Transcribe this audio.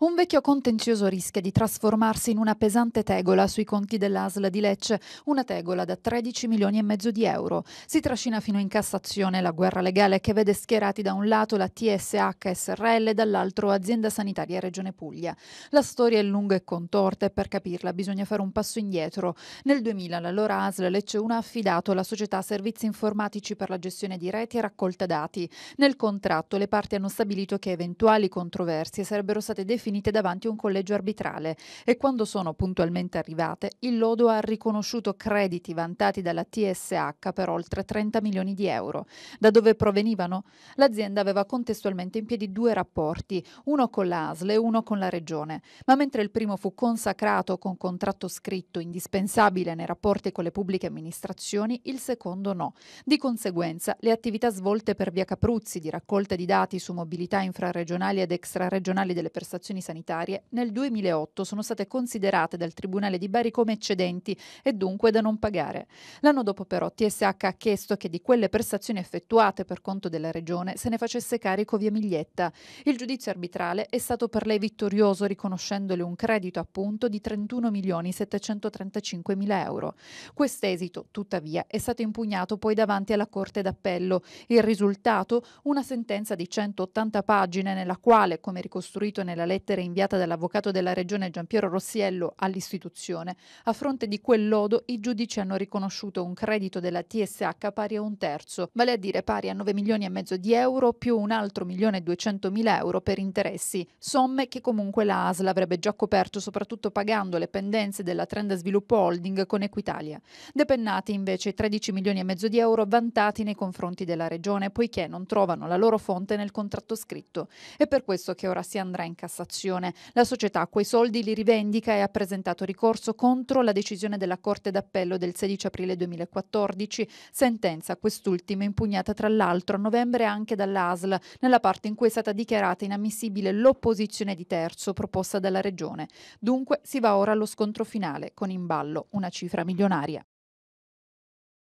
Un vecchio contenzioso rischia di trasformarsi in una pesante tegola sui conti dell'ASL di Lecce, una tegola da 13 milioni e mezzo di euro. Si trascina fino in Cassazione la guerra legale che vede schierati da un lato la TSH SRL e dall'altro Azienda Sanitaria Regione Puglia. La storia è lunga e contorta e per capirla bisogna fare un passo indietro. Nel 2000 l'allora ASL Lecce 1 ha affidato alla società servizi informatici per la gestione di reti e raccolta dati. Nel contratto le parti hanno stabilito che eventuali controversie sarebbero state definite finite davanti a un collegio arbitrale e quando sono puntualmente arrivate, il lodo ha riconosciuto crediti vantati dalla TSH per oltre 30 milioni di euro. Da dove provenivano? L'azienda aveva contestualmente in piedi due rapporti, uno con la ASL e uno con la Regione, ma mentre il primo fu consacrato con contratto scritto indispensabile nei rapporti con le pubbliche amministrazioni, il secondo no. Di conseguenza, le attività svolte per via Capruzzi di raccolta di dati su mobilità infraregionali ed extraregionali delle prestazioni condizioni sanitarie nel 2008 sono state considerate dal Tribunale di Bari come eccedenti e dunque da non pagare. L'anno dopo però TSH ha chiesto che di quelle prestazioni effettuate per conto della Regione se ne facesse carico via Miglietta. Il giudizio arbitrale è stato per lei vittorioso riconoscendole un credito appunto di 31 milioni 735 mila euro. Quest'esito, tuttavia, è stato impugnato poi davanti alla Corte d'Appello. Il risultato? Una sentenza di 180 pagine nella quale, come ricostruito nella lettera lettera inviata dall'avvocato della regione Giampiero Rossiello all'istituzione. A fronte di quel lodo i giudici hanno riconosciuto un credito della TSH pari a un terzo, vale a dire pari a 9 milioni e mezzo di euro più un altro milione e 200 mila euro per interessi, somme che comunque la ASL avrebbe già coperto soprattutto pagando le pendenze della Trend Sviluppo Holding con Equitalia. Depennati invece 13 milioni e mezzo di euro vantati nei confronti della regione poiché non trovano la loro fonte nel contratto scritto. È per questo che ora si andrà in Cassazione promozione. La società quei soldi li rivendica e ha presentato ricorso contro la decisione della Corte d'Appello del 16 aprile 2014, sentenza quest'ultima impugnata tra l'altro a novembre anche dall'ASL, nella parte in cui è stata dichiarata inammissibile l'opposizione di terzo proposta dalla Regione. Dunque si va ora allo scontro finale, con in ballo una cifra milionaria.